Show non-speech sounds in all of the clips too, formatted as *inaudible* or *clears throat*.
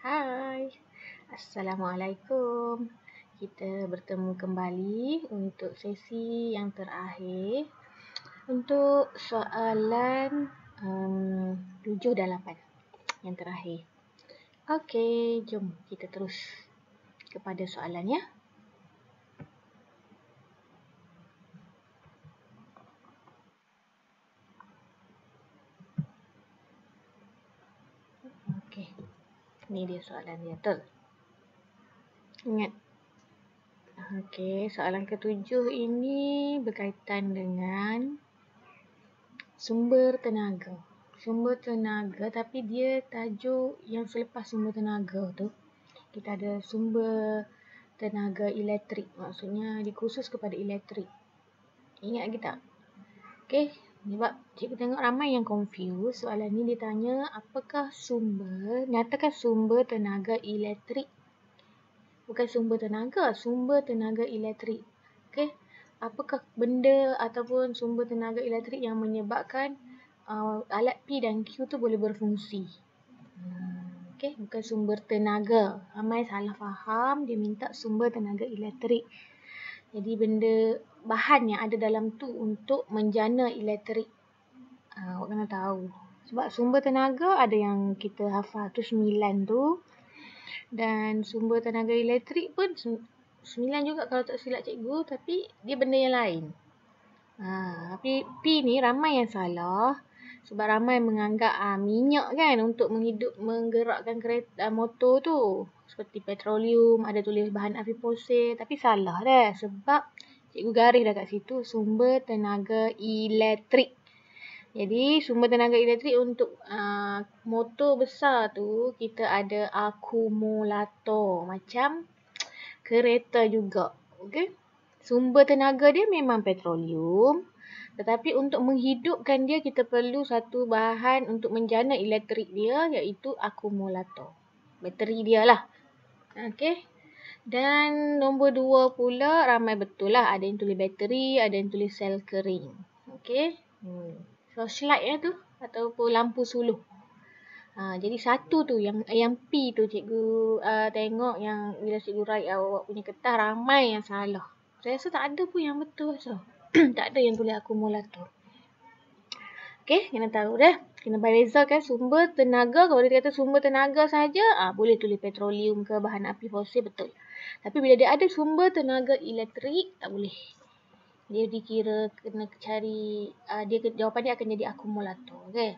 Hai, Assalamualaikum Kita bertemu kembali untuk sesi yang terakhir Untuk soalan um, 7 dan 8 Yang terakhir Okey, jom kita terus kepada soalannya Ni dia soalan dia betul. Ingat. Okey, soalan ketujuh ini berkaitan dengan sumber tenaga. Sumber tenaga tapi dia tajuk yang selepas sumber tenaga tu kita ada sumber tenaga elektrik. Maksudnya dikhusus kepada elektrik. Ingat kita tak? Okey, sebab cikgu tengok ramai yang confused. Soalan ni ditanya apakah sumber, nyatakan sumber tenaga elektrik. Bukan sumber tenaga, sumber tenaga elektrik. Okay. Apakah benda ataupun sumber tenaga elektrik yang menyebabkan uh, alat P dan Q tu boleh berfungsi. Okay. Bukan sumber tenaga. Ramai salah faham dia minta sumber tenaga elektrik. Jadi benda bahan yang ada dalam tu untuk menjana elektrik. Ha, ah, awak kena tahu. Sebab sumber tenaga ada yang kita hafal tu 9 tu. Dan sumber tenaga elektrik pun 9 juga kalau tak silap cikgu. Tapi dia benda yang lain. Ha, tapi P ni ramai yang salah. Sebab ramai menganggap ha, minyak kan untuk menghidup menggerakkan kereta motor tu. Seperti petroleum, ada tulis bahan api fosil. Tapi salah dah. Sebab Cikgu garis dah kat situ sumber tenaga elektrik. Jadi sumber tenaga elektrik untuk uh, motor besar tu kita ada akumulator macam kereta juga. Okey. Sumber tenaga dia memang petroleum tetapi untuk menghidupkan dia kita perlu satu bahan untuk menjana elektrik dia iaitu akumulator. Bateri dia lah. Okey. Dan nombor dua pula, ramai betul lah. Ada yang tulis bateri, ada yang tulis sel kering. Okay. Hmm. So, slide lah tu. Ataupun lampu suluh. Ha, jadi satu tu yang yang P tu cikgu uh, tengok yang bila cikgu write uh, awak punya kertas ramai yang salah. Saya rasa tak ada pun yang betul so. *clears throat* tak ada yang tulis akumulator. Okey, kena tahu dah. Kena bezakan sumber tenaga. Kalau dia kata sumber tenaga saja, ah ha, boleh tulis petroleum ke bahan api fosil betul. Tapi bila dia ada sumber tenaga elektrik, tak boleh. Dia dikira kena cari, uh, dia, jawapan dia akan jadi akumulator. Okay?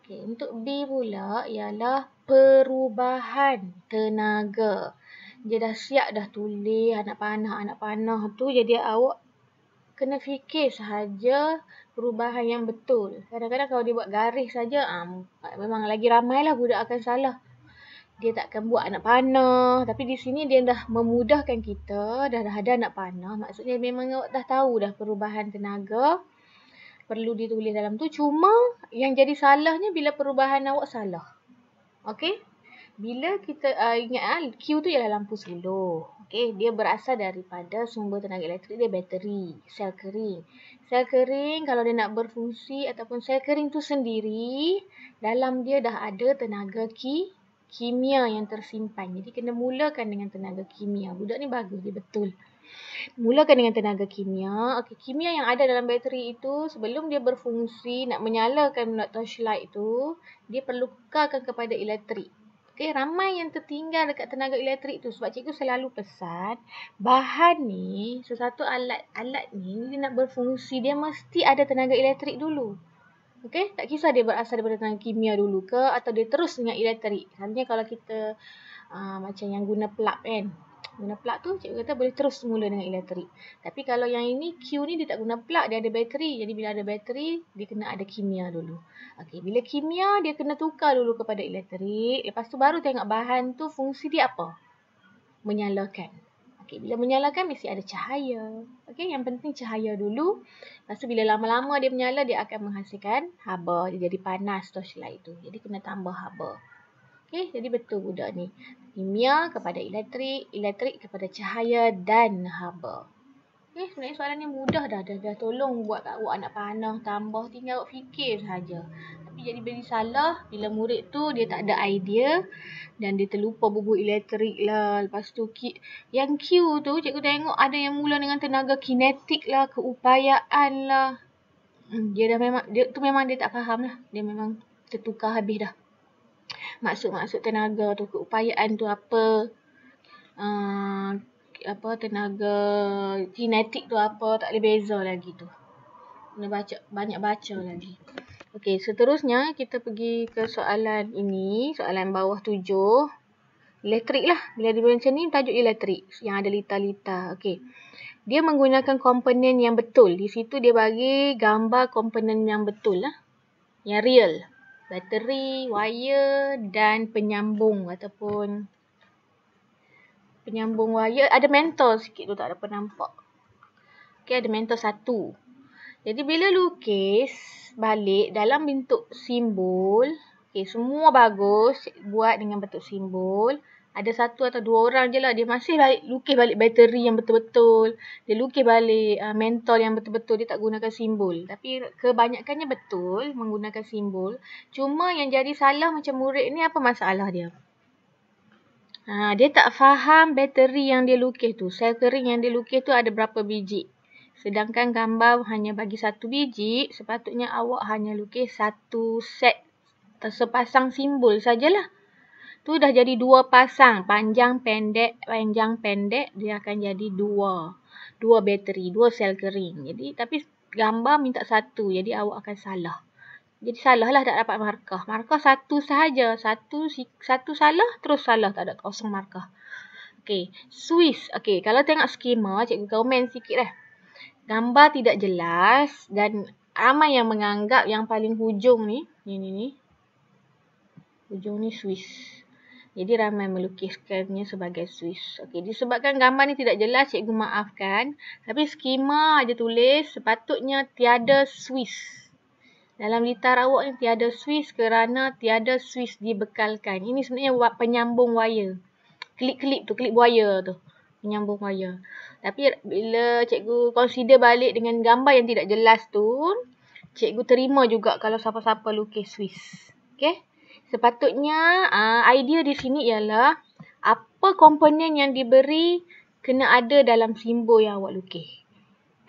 Okay, untuk B pula ialah perubahan tenaga. Dia dah siap dah tulis anak panah-anak panah tu. Jadi awak kena fikir sahaja perubahan yang betul. Kadang-kadang kalau dia buat garis sahaja, um, ah, memang lagi ramailah budak akan salah dia takkan buat anak panah tapi di sini dia dah memudahkan kita dah ada anak panah maksudnya memang awak dah tahu dah perubahan tenaga perlu ditulis dalam tu cuma yang jadi salahnya bila perubahan awak salah okey bila kita uh, ingat uh, Q tu ialah lampu suluh okey dia berasal daripada sumber tenaga elektrik dia bateri sel kering sel kering kalau dia nak berfungsi ataupun sel kering tu sendiri dalam dia dah ada tenaga ki kimia yang tersimpan. Jadi kena mulakan dengan tenaga kimia. Budak ni bagus, dia betul. Mulakan dengan tenaga kimia. Okey, kimia yang ada dalam bateri itu sebelum dia berfungsi nak menyalakan torchlight itu, dia perlu kekalkan kepada elektrik. Okey, ramai yang tertinggal dekat tenaga elektrik itu. sebab cikgu selalu pesan, bahan ni, sesuatu alat-alat ni dia nak berfungsi, dia mesti ada tenaga elektrik dulu. Okay? Tak kisah dia berasal daripada tangan kimia dulu ke atau dia terus dengan elektrik. Nantinya kalau kita uh, macam yang guna plug kan. Guna plug tu cikgu kata boleh terus mula dengan elektrik. Tapi kalau yang ini Q ni dia tak guna plug, dia ada bateri. Jadi bila ada bateri, dia kena ada kimia dulu. Okey, bila kimia dia kena tukar dulu kepada elektrik. Lepas tu baru tengok bahan tu fungsi dia apa. Menyalakan. Okay, bila menyalakan mesti ada cahaya. Okey, yang penting cahaya dulu. Lepas bila lama-lama dia menyala, dia akan menghasilkan haba. Dia jadi panas torchlight itu. Jadi kena tambah haba. Okey, jadi betul budak ni. Kimia kepada elektrik, elektrik kepada cahaya dan haba. Ni eh, sebenarnya soalan ni mudah dah. Dah, dah tolong buat kat awak anak panah tambah tinggal awak fikir saja. Tapi jadi benda salah bila murid tu dia tak ada idea dan dia terlupa bubuh elektrik lah. Lepas tu yang Q tu cikgu tengok ada yang mula dengan tenaga kinetik lah, keupayaan lah. Hmm, dia dah memang, dia, tu memang dia tak faham lah. Dia memang tertukar habis dah. Maksud-maksud tenaga tu, keupayaan tu apa. Ah, apa tenaga kinetik tu apa tak boleh beza lagi tu. Kena baca banyak baca lagi. Okey, seterusnya kita pergi ke soalan ini, soalan bawah tujuh. Elektrik lah. Bila dia macam ni, tajuk elektrik yang ada lita-lita. Okey. Dia menggunakan komponen yang betul. Di situ dia bagi gambar komponen yang betul lah. Yang real. Bateri, wire dan penyambung ataupun penyambung wire ada mentor sikit tu tak ada nampak. Okey ada mentor satu. Jadi bila lukis balik dalam bentuk simbol, okey semua bagus buat dengan bentuk simbol. Ada satu atau dua orang je lah. Dia masih balik, lukis balik bateri yang betul-betul. Dia lukis balik uh, ah, mentol yang betul-betul. Dia tak gunakan simbol. Tapi kebanyakannya betul menggunakan simbol. Cuma yang jadi salah macam murid ni apa masalah dia? Ha, dia tak faham bateri yang dia lukis tu. Sel kering yang dia lukis tu ada berapa biji. Sedangkan gambar hanya bagi satu biji, sepatutnya awak hanya lukis satu set sepasang simbol sajalah. Tu dah jadi dua pasang, panjang pendek, panjang pendek dia akan jadi dua. Dua bateri, dua sel kering. Jadi tapi gambar minta satu, jadi awak akan salah jadi salah lah tak dapat markah. Markah satu sahaja. Satu satu salah, terus salah. Tak ada kosong markah. Okey. Swiss. Okey. Kalau tengok skema, cikgu komen sikit lah. Gambar tidak jelas dan ramai yang menganggap yang paling hujung ni. Ni, ni, ni. Hujung ni Swiss. Jadi ramai melukiskannya sebagai Swiss. Okey. Disebabkan gambar ni tidak jelas, cikgu maafkan. Tapi skema aja tulis, sepatutnya tiada Swiss. Dalam litar awak ni tiada swiss kerana tiada swiss dibekalkan. Ini sebenarnya penyambung wire. Klik-klik tu, klik wire tu. Penyambung wire. Tapi bila cikgu consider balik dengan gambar yang tidak jelas tu, cikgu terima juga kalau siapa-siapa lukis swiss. Okay? Sepatutnya ah, idea di sini ialah apa komponen yang diberi kena ada dalam simbol yang awak lukis.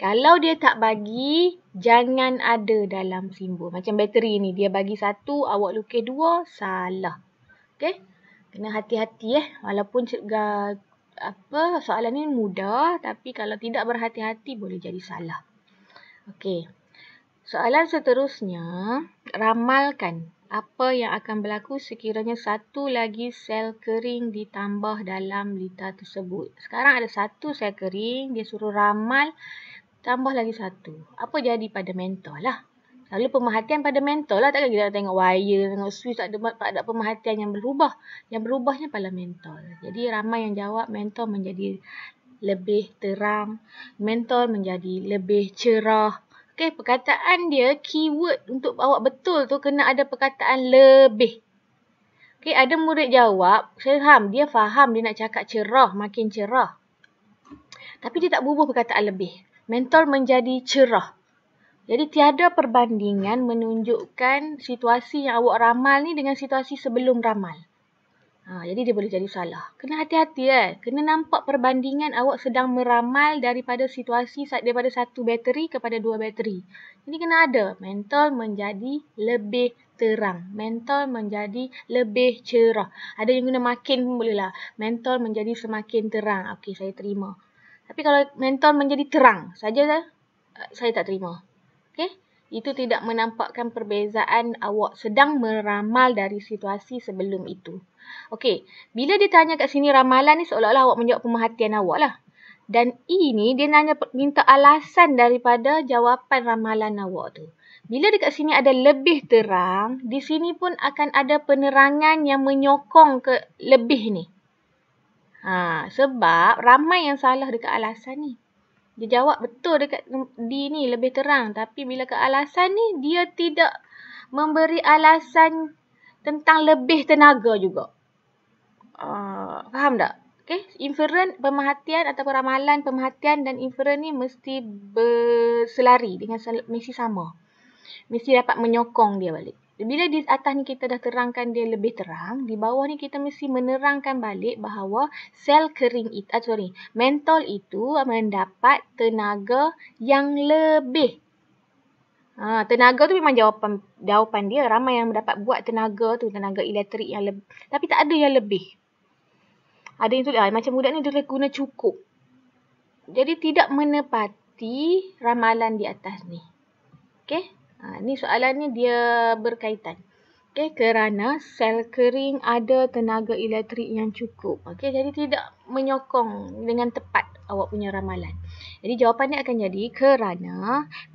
Kalau dia tak bagi, jangan ada dalam simbol. Macam bateri ni, dia bagi satu, awak lukis dua, salah. Okay? Kena hati-hati eh. Walaupun apa soalan ni mudah, tapi kalau tidak berhati-hati boleh jadi salah. Okay. Soalan seterusnya, ramalkan apa yang akan berlaku sekiranya satu lagi sel kering ditambah dalam litar tersebut. Sekarang ada satu sel kering, dia suruh ramal. Tambah lagi satu. Apa jadi pada mentor lah. Lalu pemerhatian pada mentor lah. Takkan kita tengok wire, tengok switch. Tak ada, tak ada pemerhatian yang berubah. Yang berubahnya pada mentor. Jadi ramai yang jawab mentor menjadi lebih terang. Mentor menjadi lebih cerah. Okay, perkataan dia, keyword untuk awak betul tu kena ada perkataan lebih. Okay, ada murid jawab, saya faham, dia faham dia nak cakap cerah, makin cerah. Tapi dia tak bubuh perkataan lebih mentor menjadi cerah. Jadi tiada perbandingan menunjukkan situasi yang awak ramal ni dengan situasi sebelum ramal. Ha, jadi dia boleh jadi salah. Kena hati-hati kan. Eh? Kena nampak perbandingan awak sedang meramal daripada situasi daripada satu bateri kepada dua bateri. Ini kena ada. Mental menjadi lebih terang. Mental menjadi lebih cerah. Ada yang guna makin pun boleh lah. Mental menjadi semakin terang. Okey, saya terima. Tapi kalau mentol menjadi terang saja dah, eh, saya tak terima. Okey? Itu tidak menampakkan perbezaan awak sedang meramal dari situasi sebelum itu. Okey, bila dia tanya kat sini ramalan ni seolah-olah awak menjawab pemerhatian awak lah. Dan E ni dia nanya minta alasan daripada jawapan ramalan awak tu. Bila dekat sini ada lebih terang, di sini pun akan ada penerangan yang menyokong ke lebih ni. Ha, sebab ramai yang salah dekat alasan ni. Dia jawab betul dekat D ni lebih terang. Tapi bila ke alasan ni, dia tidak memberi alasan tentang lebih tenaga juga. Uh, faham tak? Okay. Inferen pemerhatian atau ramalan pemerhatian dan inferen ni mesti berselari dengan mesti sama. Mesti dapat menyokong dia balik. Bila di atas ni kita dah terangkan dia lebih terang, di bawah ni kita mesti menerangkan balik bahawa sel kering itu, ah, sorry, mentol itu mendapat tenaga yang lebih. Ha, tenaga tu memang jawapan, jawapan dia. Ramai yang dapat buat tenaga tu, tenaga elektrik yang lebih. Tapi tak ada yang lebih. Ada yang tu, ah, macam budak ni dia guna cukup. Jadi tidak menepati ramalan di atas ni. Okay? Ha, ini soalan ni dia berkaitan. Okey, kerana sel kering ada tenaga elektrik yang cukup. Okey, jadi tidak menyokong dengan tepat awak punya ramalan. Jadi jawapan ni akan jadi kerana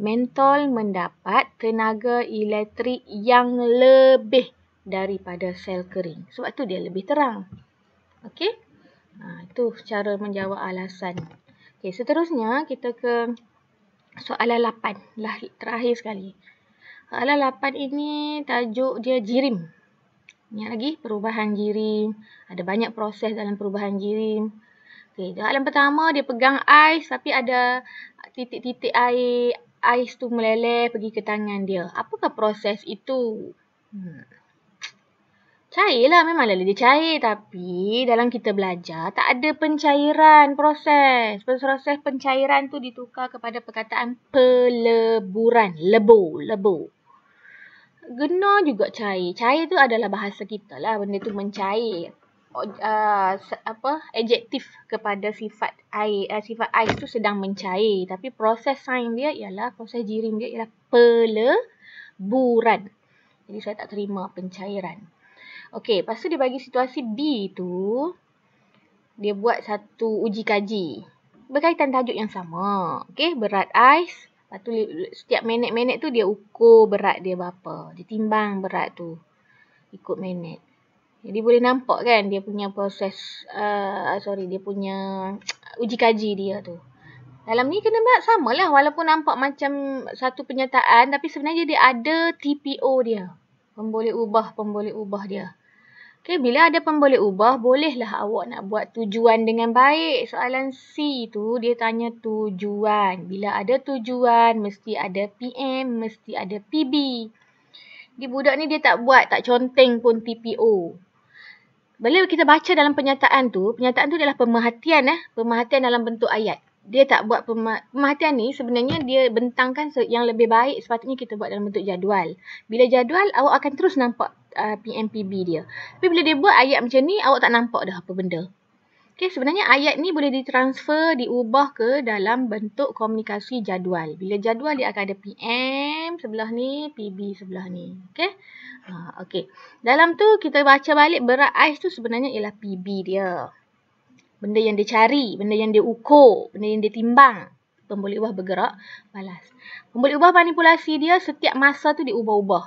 mentol mendapat tenaga elektrik yang lebih daripada sel kering. Sebab tu dia lebih terang. Okey? Ha, itu cara menjawab alasan. Okey, seterusnya kita ke soalan lapan lah terakhir sekali. Soalan lapan ini tajuk dia jirim. Ini lagi perubahan jirim. Ada banyak proses dalam perubahan jirim. Okey, dalam pertama dia pegang ais tapi ada titik-titik air ais tu meleleh pergi ke tangan dia. Apakah proses itu? Hmm. Cair lah memang memanglah dia cair tapi dalam kita belajar tak ada pencairan proses. Proses pencairan tu ditukar kepada perkataan peleburan. Lebo, lebo. Geno juga cair. Cair tu adalah bahasa kita lah. Benda tu mencair. Uh, apa adjektif kepada sifat air uh, sifat air tu sedang mencair tapi proses sign dia ialah proses jirim dia ialah peleburan jadi saya tak terima pencairan Okey, lepas tu dia bagi situasi B tu dia buat satu uji kaji berkaitan tajuk yang sama. Okey, berat ais. Lepas tu setiap minit-minit tu dia ukur berat dia berapa. Dia timbang berat tu ikut minit. Jadi boleh nampak kan dia punya proses uh, sorry, dia punya *tsk* uji kaji dia tu. Dalam ni kena buat lah. walaupun nampak macam satu penyataan tapi sebenarnya dia ada TPO dia pemboleh ubah pemboleh ubah dia Okay, bila ada pemboleh ubah, bolehlah awak nak buat tujuan dengan baik. Soalan C tu, dia tanya tujuan. Bila ada tujuan, mesti ada PM, mesti ada PB. Di budak ni dia tak buat, tak conteng pun TPO. Bila kita baca dalam penyataan tu, penyataan tu adalah pemerhatian. Eh? Pemerhatian dalam bentuk ayat dia tak buat pema- ni sebenarnya dia bentangkan yang lebih baik sepatutnya kita buat dalam bentuk jadual. Bila jadual awak akan terus nampak uh, PMPB dia. Tapi bila dia buat ayat macam ni awak tak nampak dah apa benda. Okay, sebenarnya ayat ni boleh ditransfer, diubah ke dalam bentuk komunikasi jadual. Bila jadual dia akan ada PM sebelah ni, PB sebelah ni. Okay? Ha, okay. Dalam tu kita baca balik berat ais tu sebenarnya ialah PB dia benda yang dia cari, benda yang dia ukur, benda yang dia timbang. Pembuli ubah bergerak, balas. Pembuli ubah manipulasi dia setiap masa tu diubah-ubah.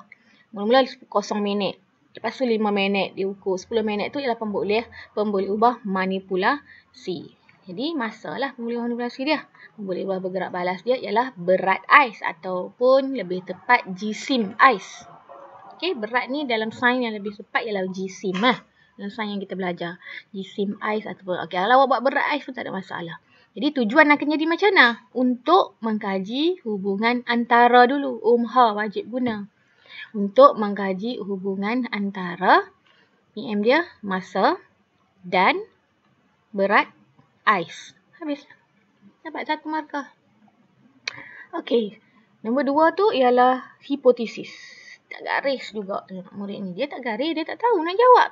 Mula-mula 0 minit. Lepas tu 5 minit diukur, ukur. 10 minit tu ialah pembuli, pembuli ubah manipulasi. Jadi masalah pembuli ubah manipulasi dia. Pembuli ubah bergerak balas dia ialah berat ais ataupun lebih tepat jisim ais. Okay, berat ni dalam sains yang lebih tepat ialah jisim. Ha? penyelesaian yang kita belajar. Di sim ice ataupun okay, kalau awak buat berat ais pun tak ada masalah. Jadi tujuan nak jadi macam mana? Untuk mengkaji hubungan antara dulu. Umha wajib guna. Untuk mengkaji hubungan antara PM dia, masa dan berat ais. Habis. Dapat satu markah. Okey. Nombor dua tu ialah hipotesis. Tak garis juga murid ni. Dia tak garis, dia tak tahu nak jawab.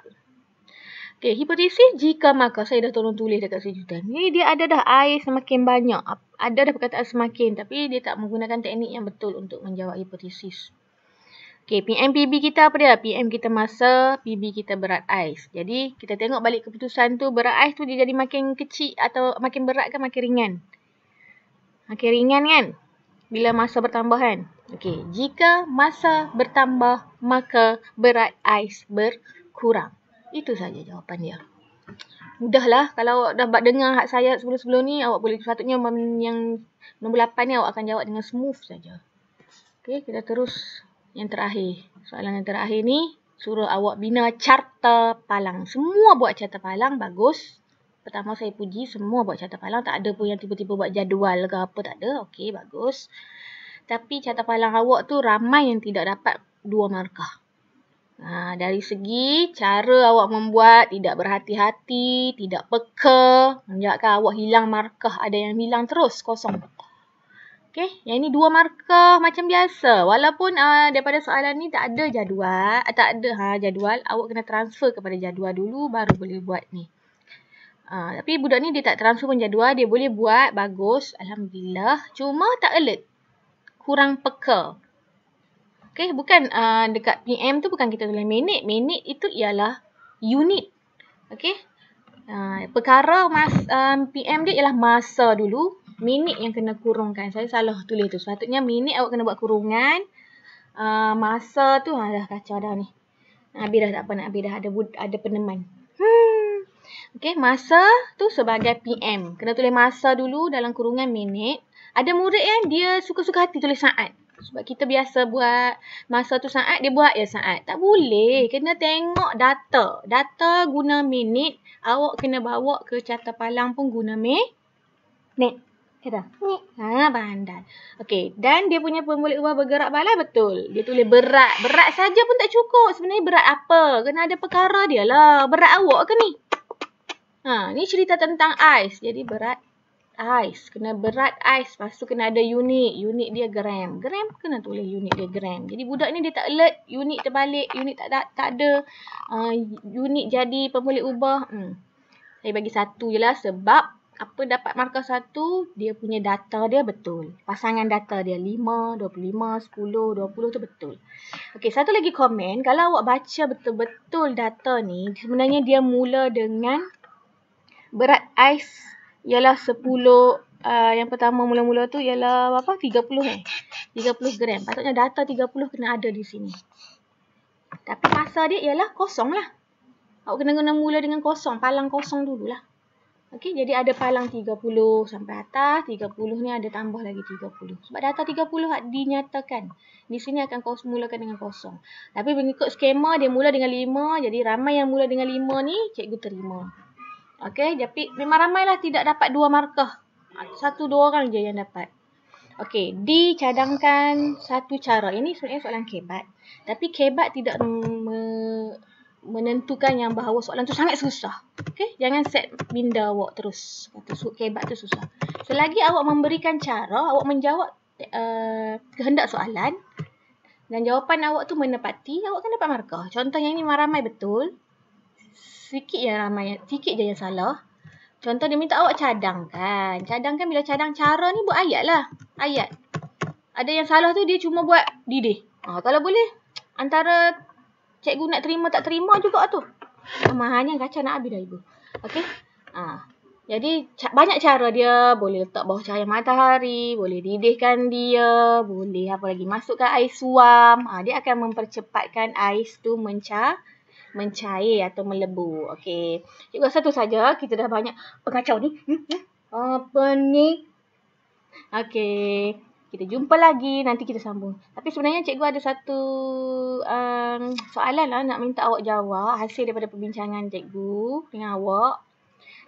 Okay, hipotesis jika maka saya dah tolong tulis dekat sejutan. Ni dia ada dah air semakin banyak. Ada dah perkataan semakin tapi dia tak menggunakan teknik yang betul untuk menjawab hipotesis. Okay, PM PB kita apa dia? PM kita masa, PB kita berat ais. Jadi, kita tengok balik keputusan tu, berat ais tu dia jadi makin kecil atau makin berat ke makin ringan? Makin ringan kan? Bila masa bertambah kan? Okay, jika masa bertambah, maka berat ais berkurang. Itu saja jawapan dia. Mudahlah kalau awak dah dengar hak saya sebelum-sebelum ni awak boleh sepatutnya yang nombor 8 ni awak akan jawab dengan smooth saja. Okey, kita terus yang terakhir. Soalan yang terakhir ni suruh awak bina carta palang. Semua buat carta palang bagus. Pertama saya puji semua buat carta palang. Tak ada pun yang tiba-tiba buat jadual ke apa tak ada. Okey, bagus. Tapi carta palang awak tu ramai yang tidak dapat dua markah. Ha, dari segi cara awak membuat tidak berhati-hati, tidak peka, menyebabkan awak hilang markah, ada yang hilang terus, kosong. Okay, yang ini dua markah macam biasa. Walaupun uh, daripada soalan ni tak ada jadual, uh, tak ada ha, jadual, awak kena transfer kepada jadual dulu baru boleh buat ni. Uh, tapi budak ni dia tak transfer pun jadual, dia boleh buat, bagus, Alhamdulillah. Cuma tak alert, kurang peka. Okay, bukan uh, dekat PM tu bukan kita tulis minit. Minit itu ialah unit. Okay. Uh, perkara mas, um, PM dia ialah masa dulu. Minit yang kena kurungkan. Saya salah tulis tu. Sepatutnya minit awak kena buat kurungan. Uh, masa tu ha, dah kacau dah ni. Habis dah tak apa nak habis dah ada, ada peneman. Hmm. Okay, masa tu sebagai PM. Kena tulis masa dulu dalam kurungan minit. Ada murid yang dia suka-suka hati tulis saat. Sebab kita biasa buat masa tu saat, dia buat ya saat. Tak boleh. Kena tengok data. Data guna minit. Awak kena bawa ke carta palang pun guna minit. kita ni, Haa, bandar. Okey. Dan dia punya pembulik ubah bergerak balai betul. Dia tulis berat. Berat saja pun tak cukup. Sebenarnya berat apa? Kena ada perkara dia lah. Berat awak ke ni? Haa, ni cerita tentang ais. Jadi berat ais. Kena berat ais. Lepas tu kena ada unit. Unit dia gram. Gram kena tulis unit dia gram. Jadi budak ni dia tak alert. Unit terbalik. Unit tak tak, tak ada. Uh, unit jadi pemulih ubah. Hmm. Saya bagi satu je lah sebab apa dapat markah satu, dia punya data dia betul. Pasangan data dia 5, 25, 10, 20 tu betul. Okey, satu lagi komen. Kalau awak baca betul-betul data ni, sebenarnya dia mula dengan berat ais ialah 10 uh, yang pertama mula-mula tu ialah apa 30 eh 30 gram patutnya data 30 kena ada di sini tapi masa dia ialah kosong lah awak kena guna mula dengan kosong palang kosong dulu lah okay jadi ada palang 30 sampai atas, 30 ni ada tambah lagi 30. Sebab data 30 dinyatakan. Di sini akan kau mulakan dengan kosong. Tapi mengikut skema dia mula dengan 5, jadi ramai yang mula dengan 5 ni cikgu terima. Okey, tapi memang ramailah tidak dapat dua markah. Ah, satu dua orang je yang dapat. Okey, dicadangkan satu cara. Ini sebenarnya soalan kebat. Tapi kebat tidak me menentukan yang bahawa soalan tu sangat susah. Okey, jangan set minda awak terus. Kata kebat tu susah. Selagi awak memberikan cara, awak menjawab uh, kehendak soalan dan jawapan awak tu menepati, awak kan dapat markah. Contoh yang ini memang ramai betul sikit yang ramai, sikit je yang salah. Contoh dia minta awak cadang kan, cadang kan bila cadang cara ni buat ayat lah. Ayat. Ada yang salah tu dia cuma buat didih. Ha, kalau boleh, antara cikgu nak terima tak terima juga tu. Kemahannya kacau nak habis dah ibu. Okay? Ha. Jadi banyak cara dia. Boleh letak bawah cahaya matahari. Boleh didihkan dia. Boleh apa lagi masukkan air suam. Ha, dia akan mempercepatkan ais tu mencah mencair atau melebu. Okey. Juga satu saja kita dah banyak pengacau ni. Hmm, ya. Apa ni? Okey. Kita jumpa lagi nanti kita sambung. Tapi sebenarnya cikgu ada satu um, soalan lah nak minta awak jawab hasil daripada perbincangan cikgu dengan awak.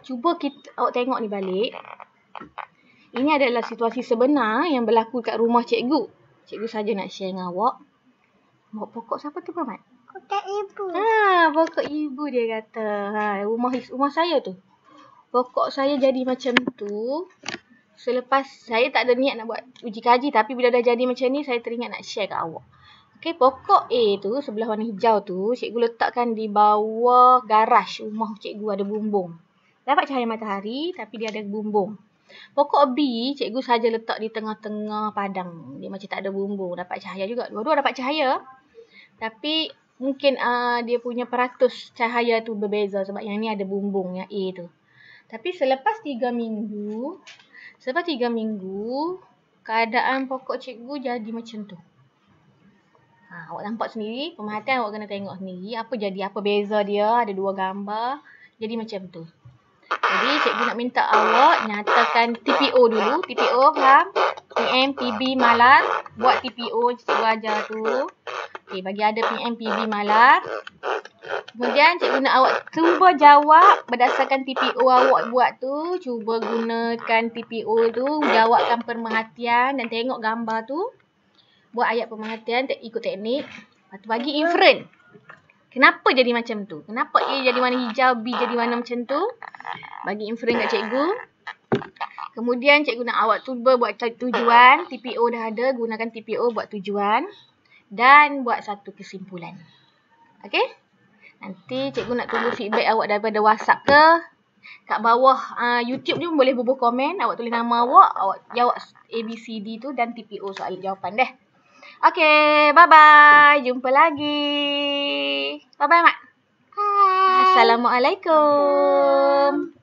Cuba kita awak tengok ni balik. Ini adalah situasi sebenar yang berlaku kat rumah cikgu. Cikgu saja nak share dengan awak. Mau pokok siapa tu, Pak Mat? Pokok ibu. Ha, pokok ibu dia kata. Ha, rumah rumah saya tu. Pokok saya jadi macam tu. Selepas saya tak ada niat nak buat uji kaji tapi bila dah jadi macam ni saya teringat nak share kat awak. Okey, pokok A tu sebelah warna hijau tu cikgu letakkan di bawah garaj rumah cikgu ada bumbung. Dapat cahaya matahari tapi dia ada bumbung. Pokok B, cikgu saja letak di tengah-tengah padang. Dia macam tak ada bumbung, dapat cahaya juga. Dua-dua dapat cahaya. Tapi mungkin uh, dia punya peratus cahaya tu berbeza sebab yang ni ada bumbung yang A tu. Tapi selepas 3 minggu, selepas 3 minggu, keadaan pokok cikgu jadi macam tu. Ha, awak nampak sendiri, pemerhatian awak kena tengok sendiri, apa jadi, apa beza dia, ada dua gambar, jadi macam tu. Jadi cikgu nak minta awak nyatakan TPO dulu. TPO faham? PM, PB, malar. Buat TPO cikgu ajar tu. Okey, bagi ada PM, PB, malar. Kemudian cikgu nak awak cuba jawab berdasarkan TPO awak buat tu. Cuba gunakan TPO tu. Jawabkan permahatian dan tengok gambar tu. Buat ayat permahatian ikut teknik. Lepas tu bagi inference. Kenapa jadi macam tu? Kenapa A jadi warna hijau, B jadi warna macam tu? Bagi inference kat cikgu. Kemudian cikgu nak awak cuba buat tujuan. TPO dah ada. Gunakan TPO buat tujuan. Dan buat satu kesimpulan. Okay? Nanti cikgu nak tunggu feedback awak daripada WhatsApp ke? Kat bawah uh, YouTube pun boleh bubuh komen. Awak tulis nama awak. Awak jawab ABCD tu dan TPO soal jawapan dah. Okay, bye-bye. Jumpa lagi. Bye-bye, Mak. Hai. Assalamualaikum.